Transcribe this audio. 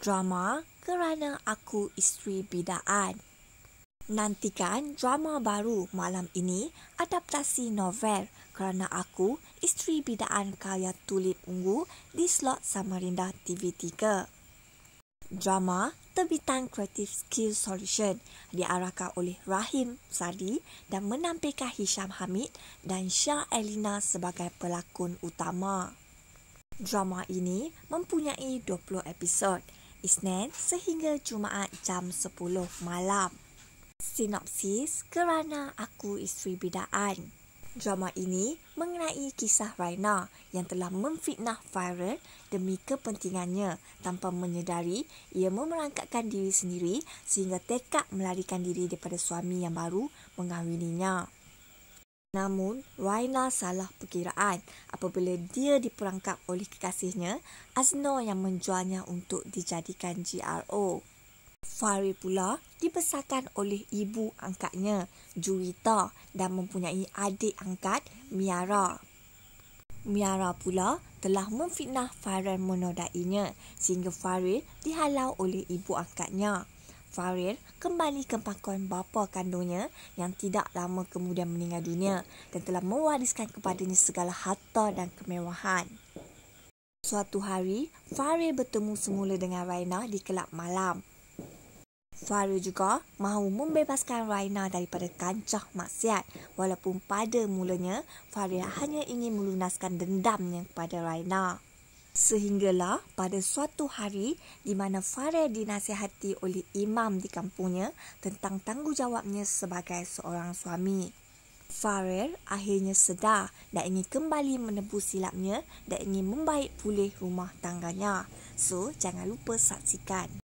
drama kerana aku isteri bidaan. Nantikan drama baru malam ini adaptasi novel kerana aku isteri bidaan karya Tulip Ungu di slot Samarinda TV3. Drama terbitan Creative Skills Solution diarahkan oleh Rahim Sadi dan menampilkan Hisham Hamid dan Syah Elina sebagai pelakon utama. Drama ini mempunyai 20 episod Isnin sehingga Jumaat jam 10 malam. Sinopsis kerana aku isteri bidaan. Drama ini mengenai kisah Raina yang telah memfitnah Viral demi kepentingannya tanpa menyedari ia memerangkatkan diri sendiri sehingga tekak melarikan diri daripada suami yang baru mengahwininya. Namun, Raina salah perkiraan apabila dia diperangkap oleh kekasihnya, Azno yang menjualnya untuk dijadikan GRO. Farid pula dibesarkan oleh ibu angkatnya, Juwita dan mempunyai adik angkat, Miara. Miara pula telah memfitnah Farid menodainya sehingga Farid dihalau oleh ibu angkatnya. Farir kembali ke pangkuan bapa kandungnya yang tidak lama kemudian meninggal dunia dan telah mewariskan kepadanya segala harta dan kemewahan. Suatu hari, Farir bertemu semula dengan Raina di kelab malam. Farir juga mahu membebaskan Raina daripada kancah maksiat walaupun pada mulanya Farir hanya ingin melunaskan dendamnya kepada Raina. Sehinggalah pada suatu hari di mana Farel dinasihati oleh imam di kampungnya tentang tanggungjawabnya sebagai seorang suami. Farel akhirnya sedar dan ingin kembali menebus silapnya dan ingin membaik pulih rumah tangganya. So, jangan lupa saksikan.